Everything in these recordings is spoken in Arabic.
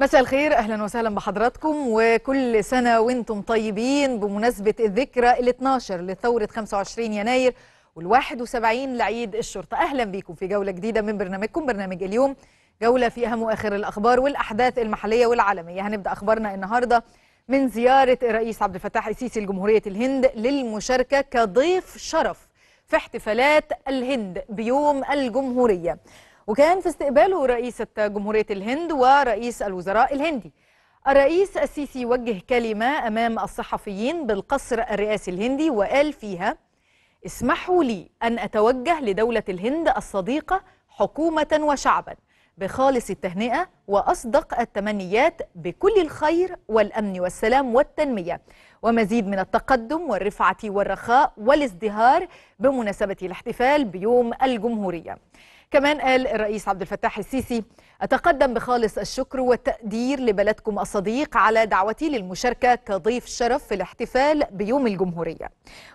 مساء الخير اهلا وسهلا بحضراتكم وكل سنه وانتم طيبين بمناسبه الذكرى ال12 لثوره 25 يناير وال71 لعيد الشرطه اهلا بيكم في جوله جديده من برنامجكم برنامج اليوم جوله في اهم واخر الاخبار والاحداث المحليه والعالميه هنبدا اخبارنا النهارده من زياره الرئيس عبد الفتاح السيسي لجمهوريه الهند للمشاركه كضيف شرف في احتفالات الهند بيوم الجمهوريه وكان في استقباله رئيسة جمهورية الهند ورئيس الوزراء الهندي الرئيس السيسي وجه كلمة أمام الصحفيين بالقصر الرئاسي الهندي وقال فيها اسمحوا لي أن أتوجه لدولة الهند الصديقة حكومة وشعبا بخالص التهنئة وأصدق التمنيات بكل الخير والأمن والسلام والتنمية ومزيد من التقدم والرفعة والرخاء والازدهار بمناسبة الاحتفال بيوم الجمهورية كمان قال الرئيس عبد الفتاح السيسي أتقدم بخالص الشكر والتقدير لبلدكم الصديق على دعوتي للمشاركة كضيف شرف في الاحتفال بيوم الجمهورية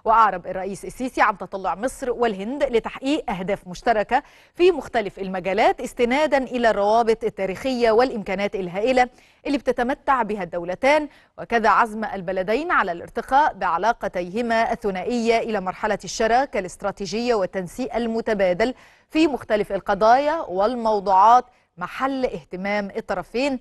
وأعرب الرئيس السيسي عن تطلع مصر والهند لتحقيق أهداف مشتركة في مختلف المجالات استنادا إلى الروابط التاريخية التكنولوجية والإمكانات الهائلة اللي بتتمتع بها الدولتان وكذا عزم البلدين على الارتقاء بعلاقتيهما الثنائية إلى مرحلة الشراكة الاستراتيجية والتنسيق المتبادل في مختلف القضايا والموضوعات محل اهتمام الطرفين